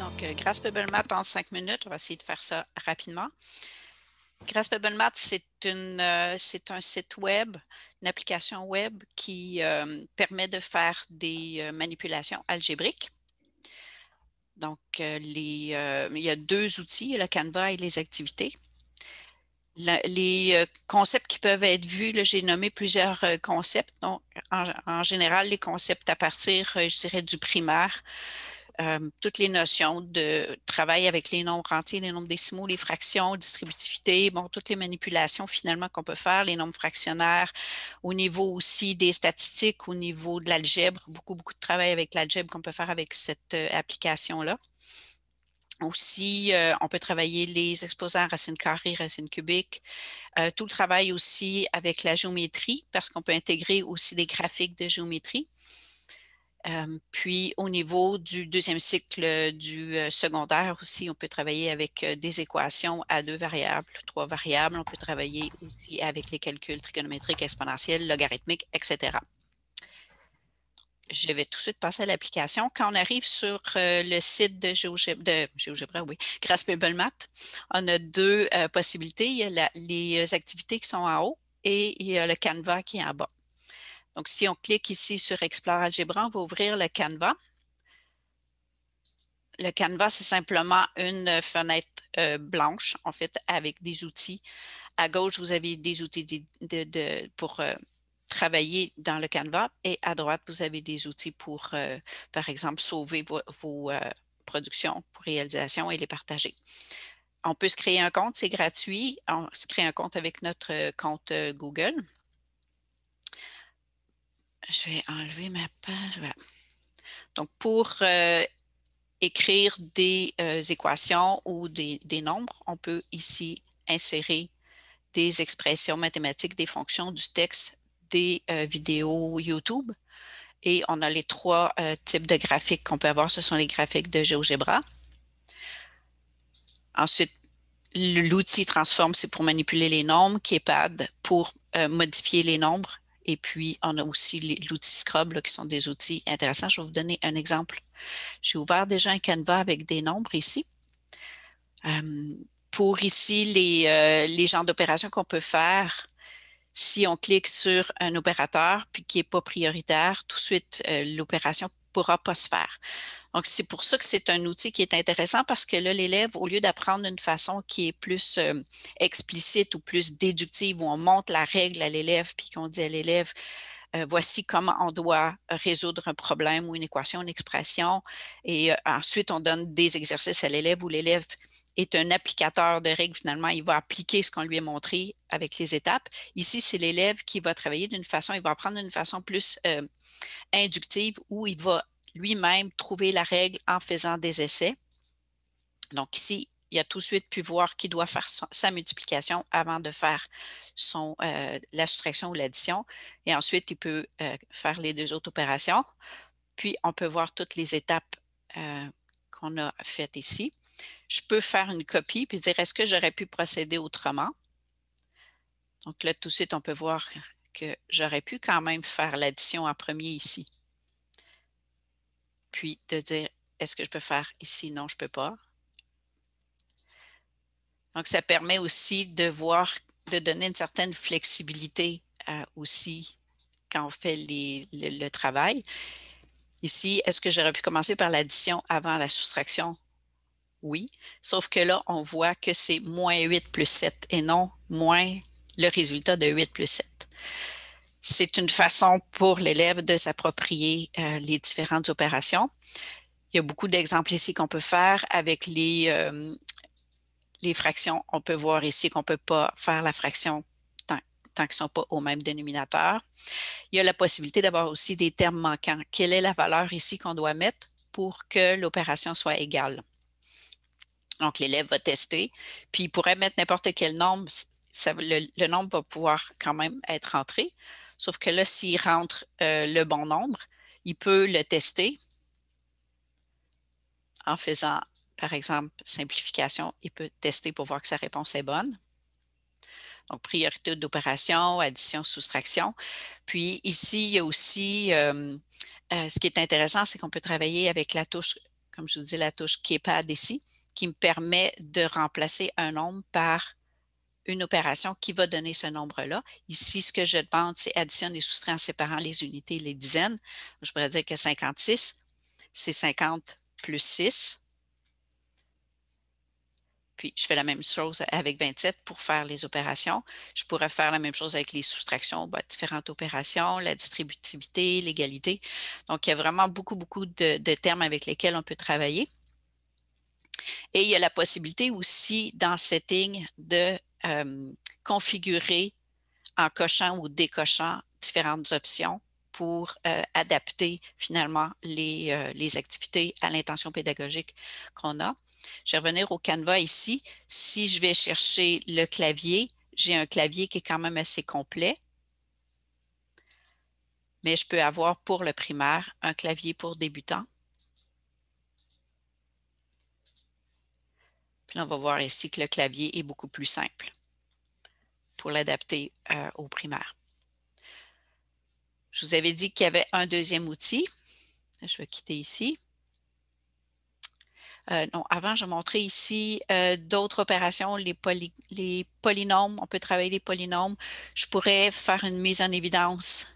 Donc, euh, grâce Math en cinq minutes. On va essayer de faire ça rapidement. Grasp Math, euh, c'est un site web, une application web qui euh, permet de faire des manipulations algébriques. Donc, il y a deux outils, le Canva et les activités. les concepts qui peuvent être vus, j'ai nommé plusieurs concepts. Donc, en, général, les concepts à partir, je dirais, du primaire euh, toutes les notions de travail avec les nombres entiers, les nombres décimaux, les fractions, distributivité, toutes les manipulations finalement qu'on peut faire, les nombres fractionnaires, au niveau aussi des statistiques, au niveau de l'algèbre, beaucoup, beaucoup de travail avec l'algèbre qu'on peut faire avec cette euh, application-là. Aussi, euh, on peut travailler les exposants racines carrées, racines cubiques, tout le travail aussi avec la géométrie, parce qu'on peut intégrer aussi des graphiques de géométrie puis au niveau du deuxième cycle du secondaire aussi, on peut travailler avec des équations à deux variables, trois variables. On peut travailler aussi avec les calculs trigonométriques, exponentiels, logarithmiques, etc. Je vais tout de suite passer à l'application. Quand on arrive sur le site de GeoGebra, de oui, Graspable Math, on a deux possibilités. Il y a les activités qui sont en haut et il y a le Canva qui est en bas. Donc, si on clique ici sur Explore Algebra, on va ouvrir le Canva. Le Canva, c'est simplement une fenêtre euh, blanche, en fait, avec des outils. À gauche, vous avez des outils pour euh, travailler dans le Canva et à droite, vous avez des outils pour, euh, par exemple, sauver vos, vos productions, pour réalisation et les partager on peut se créer un compte, c'est gratuit. On se crée un compte avec notre compte Google je vais enlever ma page. Donc, pour euh, écrire des euh, équations ou des, nombres, on peut ici insérer des expressions mathématiques, des fonctions du texte, des euh, vidéos YouTube. Et on a les trois types de graphiques qu'on peut avoir. Ce sont les graphiques de GeoGebra. Ensuite, l'outil transforme, c'est pour manipuler les nombres, qui est pad pour modifier les nombres et puis, on a aussi l'outil Scrub, qui sont des outils intéressants. Je vais vous donner un exemple. J'ai ouvert déjà un Canva avec des nombres ici. pour ici, les, euh, les genres d'opérations qu'on peut faire, si on clique sur un opérateur puis qui n'est pas prioritaire, tout de suite, euh, l'opération pourra pas se faire. Donc, c'est pour ça que c'est un outil qui est intéressant parce que là, l'élève, au lieu d'apprendre d'une façon qui est plus euh, explicite ou plus déductive, où on montre la règle à l'élève, puis qu'on dit à l'élève, euh, voici comment on doit résoudre un problème ou une équation, une expression. Et euh, ensuite, on donne des exercices à l'élève où l'élève est un applicateur de règles, finalement, il va appliquer ce qu'on lui a montré avec les étapes. Ici, c'est l'élève qui va travailler d'une façon, il va apprendre d'une façon plus euh, inductive où il va lui-même trouver la règle en faisant des essais. Donc ici, il a tout de suite pu voir qu'il doit faire sa multiplication avant de faire son, euh, la soustraction ou l'addition. Et ensuite, il peut euh, faire les deux autres opérations. Puis, on peut voir toutes les étapes qu'on a faites ici je peux faire une copie puis dire est-ce que j'aurais pu procéder autrement? Donc là, tout de suite, on peut voir que j'aurais pu quand même faire l'addition en premier ici. Puis de dire est-ce que je peux faire ici? Non, je ne peux pas. Donc, ça permet aussi de voir, de donner une certaine flexibilité euh, aussi quand on fait le travail. Ici, est-ce que j'aurais pu commencer par l'addition avant la soustraction? oui. Sauf que là, on voit que c'est moins 8 plus 7 et non moins le résultat de 8 plus 7. C'est une façon pour l'élève de s'approprier euh, les différentes opérations. Il y a beaucoup d'exemples ici qu'on peut faire avec les, euh, fractions. On peut voir ici qu'on ne peut pas faire la fraction tant, tant qu'ils ne sont pas au même dénominateur. Il y a la possibilité d'avoir aussi des termes manquants. Quelle est la valeur ici qu'on doit mettre pour que l'opération soit égale? Donc, l'élève va tester, puis il pourrait mettre n'importe quel nombre. le, nombre va pouvoir quand même être entré. Sauf que là, s'il rentre euh, le bon nombre, il peut le tester en faisant, par exemple, simplification. Il peut tester pour voir que sa réponse est bonne. Donc, priorité d'opération, addition, soustraction. Puis ici, il y a aussi, euh, euh, ce qui est intéressant, c'est qu'on peut travailler avec la touche, comme je vous dis, la touche keypad ici qui me permet de remplacer un nombre par une opération qui va donner ce nombre-là. Ici, ce que je demande, c'est additionner et soustraire en séparant les unités et les dizaines. Je pourrais dire que 56, c'est 50 plus 6. Puis, je fais la même chose avec 27 pour faire les opérations. Je pourrais faire la même chose avec les soustractions, bah, différentes opérations, la distributivité, l'égalité. Donc, il y a vraiment beaucoup, beaucoup de termes avec lesquels on peut travailler. Et il y a la possibilité aussi dans Setting de euh, configurer en cochant ou décochant différentes options pour euh, adapter finalement les, euh, les activités à l'intention pédagogique qu'on a. Je vais revenir au Canva ici. Si je vais chercher le clavier, j'ai un clavier qui est quand même assez complet. Mais je peux avoir pour le primaire un clavier pour débutants Puis on va voir ici que le clavier est beaucoup plus simple pour l'adapter euh, aux primaires. Je vous avais dit qu'il y avait un deuxième outil. Je vais quitter ici. Euh, non, avant, je montrais ici euh, d'autres opérations, les, les, polynômes. On peut travailler les polynômes. Je pourrais faire une mise en évidence.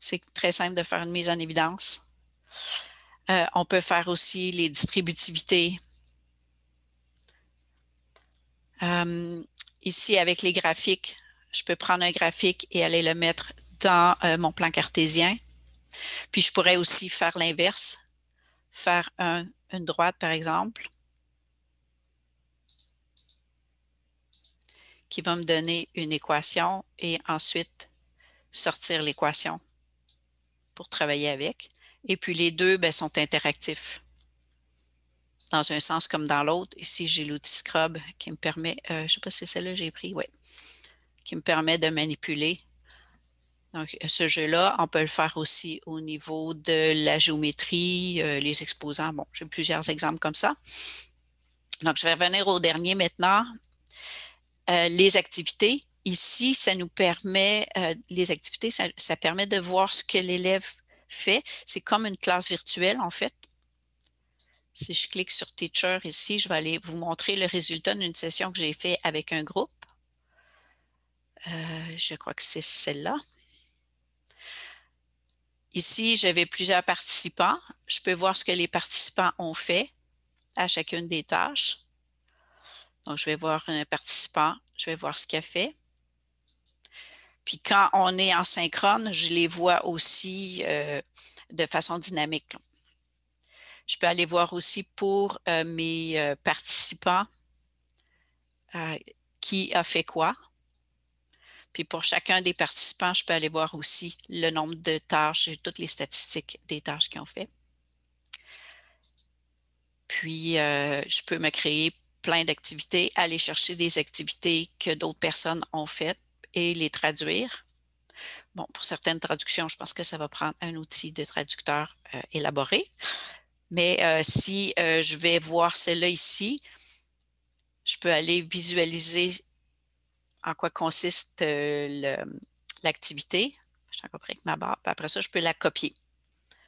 C'est très simple de faire une mise en évidence. Euh, on peut faire aussi les distributivités. Euh, ici, avec les graphiques, je peux prendre un graphique et aller le mettre dans euh, mon plan cartésien. Puis, je pourrais aussi faire l'inverse, faire une droite, par exemple, qui va me donner une équation et ensuite sortir l'équation pour travailler avec. Et puis les deux ben, sont interactifs dans un sens comme dans l'autre. Ici, j'ai l'outil Scrub qui me permet, euh, je ne sais pas si c'est celle-là que j'ai pris, oui, qui me permet de manipuler. Donc, ce jeu-là, on peut le faire aussi au niveau de la géométrie, euh, les exposants. Bon, j'ai plusieurs exemples comme ça. Donc, je vais revenir au dernier maintenant. Euh, les activités. Ici, ça nous permet, les activités, ça permet de voir ce que l'élève fait. C'est comme une classe virtuelle, en fait. Si je clique sur Teacher ici, je vais aller vous montrer le résultat d'une session que j'ai faite avec un groupe. Euh, je crois que c'est celle-là. Ici, j'avais plusieurs participants. Je peux voir ce que les participants ont fait à chacune des tâches. Donc, je vais voir un participant, je vais voir ce qu'il a fait. Puis quand on est en synchrone, je les vois aussi euh, de façon dynamique. Je peux aller voir aussi pour euh, mes euh, participants qui a fait quoi. Puis pour chacun des participants, je peux aller voir aussi le nombre de tâches et toutes les statistiques des tâches qu'ils ont fait. Puis, je peux me créer plein d'activités, aller chercher des activités que d'autres personnes ont faites et les traduire. Bon, pour certaines traductions, je pense que ça va prendre un outil de traducteur euh, élaboré. Mais euh, si euh, je vais voir celle-là ici, je peux aller visualiser en quoi consiste l'activité. Je avec ma barre. après ça, je peux la copier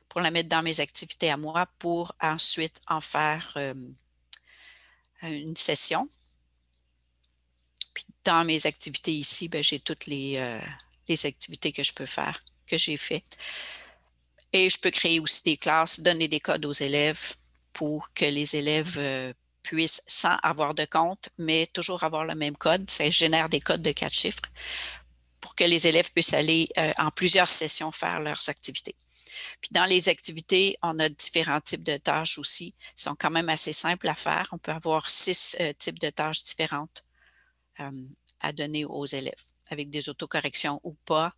pour la mettre dans mes activités à moi pour ensuite en faire une session dans mes activités ici, ben, j'ai toutes euh, les, activités que je peux faire, que j'ai faites. Et je peux créer aussi des classes, donner des codes aux élèves pour que les élèves euh, puissent, sans avoir de compte, mais toujours avoir le même code. Ça génère des codes de quatre chiffres pour que les élèves puissent aller euh, en plusieurs sessions faire leurs activités. Puis dans les activités, on a différents types de tâches aussi. Ils sont quand même assez simples à faire. On peut avoir six types de tâches différentes euh, à donner aux élèves, avec des autocorrections ou pas,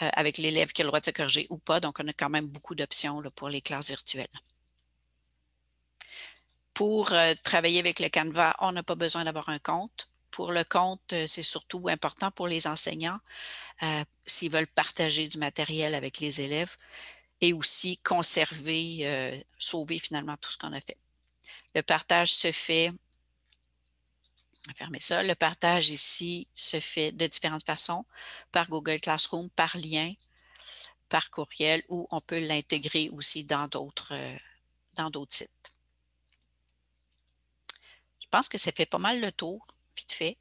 euh, avec l'élève qui a le droit de se corriger ou pas. Donc, on a quand même beaucoup d'options pour les classes virtuelles. Pour euh, travailler avec le Canva, on n'a pas besoin d'avoir un compte. Pour le compte, c'est surtout important pour les enseignants s'ils veulent partager du matériel avec les élèves et aussi conserver, sauver finalement tout ce qu'on a fait. Le partage se fait fermer ça. Le partage ici se fait de différentes façons, par Google Classroom, par lien, par courriel, ou on peut l'intégrer aussi dans d'autres euh, sites. Je pense que ça fait pas mal le tour, vite fait.